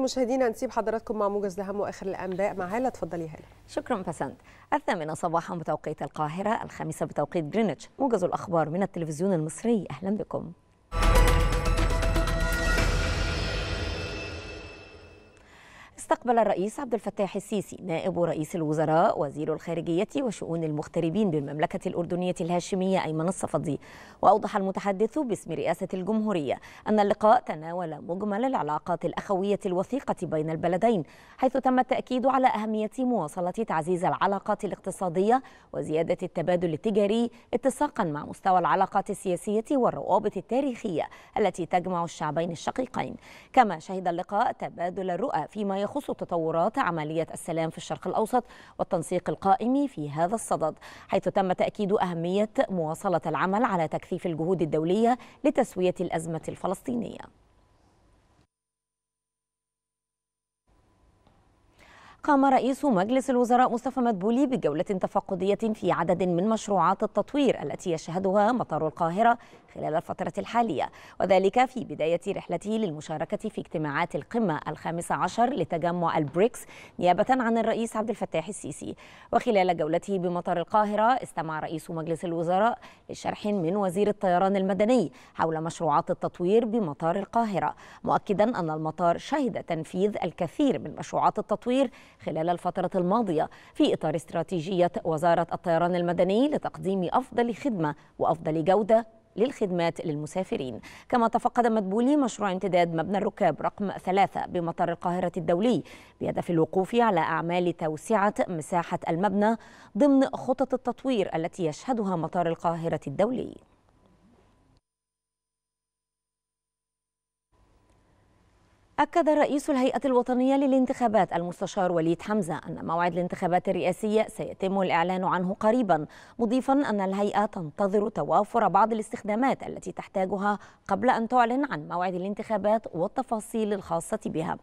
مشاهدينا نسيب حضراتكم مع موجز الهم واخر الانباء مع هاله تفضلي هاله شكرا بسنت الثامنه صباحا بتوقيت القاهره الخامسه بتوقيت جرينتش موجز الاخبار من التلفزيون المصري اهلا بكم استقبل الرئيس عبد الفتاح السيسي نائب رئيس الوزراء وزير الخارجية وشؤون المغتربين بالمملكة الأردنية الهاشمية أيمن الصفدي وأوضح المتحدث باسم رئاسة الجمهورية أن اللقاء تناول مجمل العلاقات الأخوية الوثيقة بين البلدين حيث تم التأكيد على أهمية مواصلة تعزيز العلاقات الاقتصادية وزيادة التبادل التجاري اتساقا مع مستوى العلاقات السياسية والروابط التاريخية التي تجمع الشعبين الشقيقين كما شهد اللقاء تبادل الرؤى فيما يخص تخص تطورات عملية السلام في الشرق الأوسط والتنسيق القائم في هذا الصدد حيث تم تأكيد أهمية مواصلة العمل على تكثيف الجهود الدولية لتسوية الأزمة الفلسطينية قام رئيس مجلس الوزراء مصطفى مدبولي بجولة تفقدية في عدد من مشروعات التطوير التي يشهدها مطار القاهرة خلال الفترة الحالية وذلك في بداية رحلته للمشاركة في اجتماعات القمة الخامسة عشر لتجمع البريكس نيابة عن الرئيس عبد الفتاح السيسي وخلال جولته بمطار القاهرة استمع رئيس مجلس الوزراء لشرح من وزير الطيران المدني حول مشروعات التطوير بمطار القاهرة مؤكدا أن المطار شهد تنفيذ الكثير من مشروعات التطوير خلال الفترة الماضية في إطار استراتيجية وزارة الطيران المدني لتقديم أفضل خدمة وأفضل جودة للخدمات للمسافرين كما تفقد مدبولي مشروع امتداد مبنى الركاب رقم ثلاثة بمطار القاهرة الدولي بهدف الوقوف على أعمال توسعة مساحة المبنى ضمن خطط التطوير التي يشهدها مطار القاهرة الدولي أكد رئيس الهيئة الوطنية للانتخابات المستشار وليد حمزة أن موعد الانتخابات الرئاسية سيتم الإعلان عنه قريبا مضيفا أن الهيئة تنتظر توافر بعض الاستخدامات التي تحتاجها قبل أن تعلن عن موعد الانتخابات والتفاصيل الخاصة بها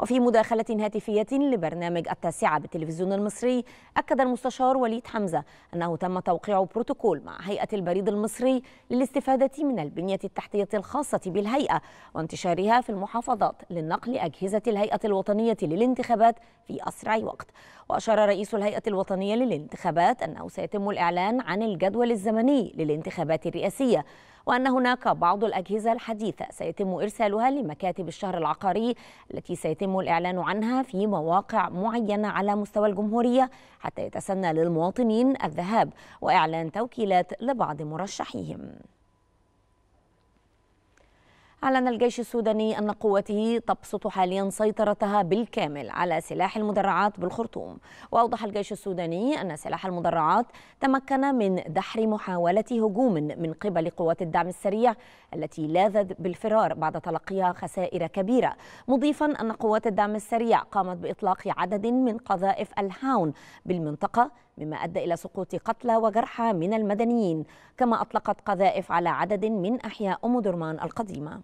وفي مداخلة هاتفية لبرنامج التاسعة بالتلفزيون المصري أكد المستشار وليد حمزة أنه تم توقيع بروتوكول مع هيئة البريد المصري للاستفادة من البنية التحتية الخاصة بالهيئة وانتشارها في المحافظات للنقل أجهزة الهيئة الوطنية للانتخابات في أسرع وقت وأشار رئيس الهيئة الوطنية للانتخابات أنه سيتم الإعلان عن الجدول الزمني للانتخابات الرئاسية وأن هناك بعض الأجهزة الحديثة سيتم إرسالها لمكاتب الشهر العقاري التي سيتم الإعلان عنها في مواقع معينة على مستوى الجمهورية حتى يتسنى للمواطنين الذهاب وإعلان توكيلات لبعض مرشحيهم أعلن الجيش السوداني أن قوته تبسط حاليا سيطرتها بالكامل على سلاح المدرعات بالخرطوم وأوضح الجيش السوداني أن سلاح المدرعات تمكن من دحر محاولة هجوم من قبل قوات الدعم السريع التي لاذت بالفرار بعد تلقيها خسائر كبيرة مضيفا أن قوات الدعم السريع قامت بإطلاق عدد من قذائف الهاون بالمنطقة مما أدى إلى سقوط قتلى وجرحى من المدنيين كما أطلقت قذائف على عدد من أحياء أم درمان القديمة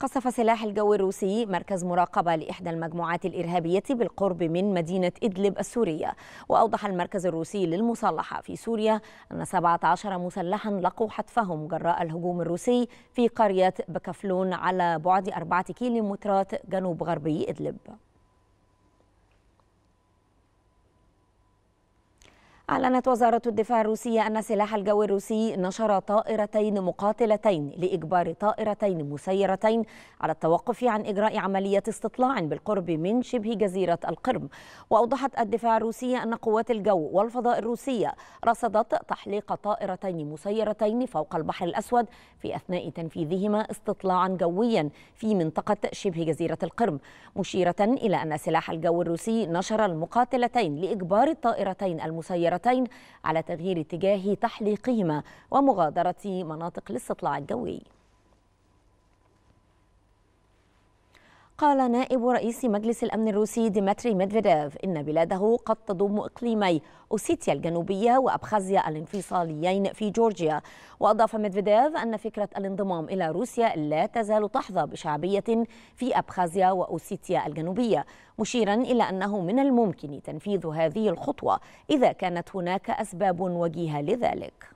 قصف سلاح الجو الروسي مركز مراقبة لإحدى المجموعات الإرهابية بالقرب من مدينة إدلب السورية وأوضح المركز الروسي للمصالحة في سوريا أن 17 مسلحا لقوا حتفهم جراء الهجوم الروسي في قرية بكفلون على بعد 4 كيلومترات جنوب غربي إدلب أعلنت وزارة الدفاع الروسية أن سلاح الجو الروسي نشر طائرتين مقاتلتين لإجبار طائرتين مسيرتين على التوقف عن إجراء عملية استطلاع بالقرب من شبه جزيرة القرم وأوضحت الدفاع الروسية أن قوات الجو والفضاء الروسية رصدت تحليق طائرتين مسيرتين فوق البحر الأسود في أثناء تنفيذهما استطلاعا جويا في منطقة شبه جزيرة القرم مشيرة إلى أن سلاح الجو الروسي نشر المقاتلتين لإجبار الطائرتين المسيرتين الطائرتين على تغيير اتجاه تحليقهما ومغادرة مناطق الاستطلاع الجوي قال نائب رئيس مجلس الأمن الروسي ديمتري ميدفيديف إن بلاده قد تضم إقليمي أوسيتيا الجنوبية وأبخازيا الانفصاليين في جورجيا وأضاف ميدفيديف أن فكرة الانضمام إلى روسيا لا تزال تحظى بشعبية في أبخازيا وأوسيتيا الجنوبية مشيرا إلى أنه من الممكن تنفيذ هذه الخطوة إذا كانت هناك أسباب وجيهة لذلك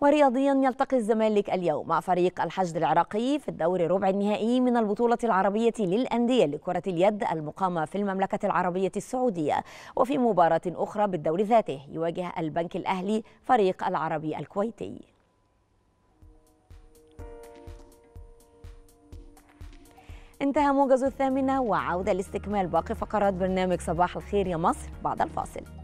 ورياضيا يلتقي الزمالك اليوم مع فريق الحشد العراقي في الدور ربع النهائي من البطولة العربية للأندية لكرة اليد المقامة في المملكة العربية السعودية وفي مباراة أخرى بالدور ذاته يواجه البنك الأهلي فريق العربي الكويتي انتهى موجز الثامنة وعودة لاستكمال باقي فقرات برنامج صباح الخير يا مصر بعد الفاصل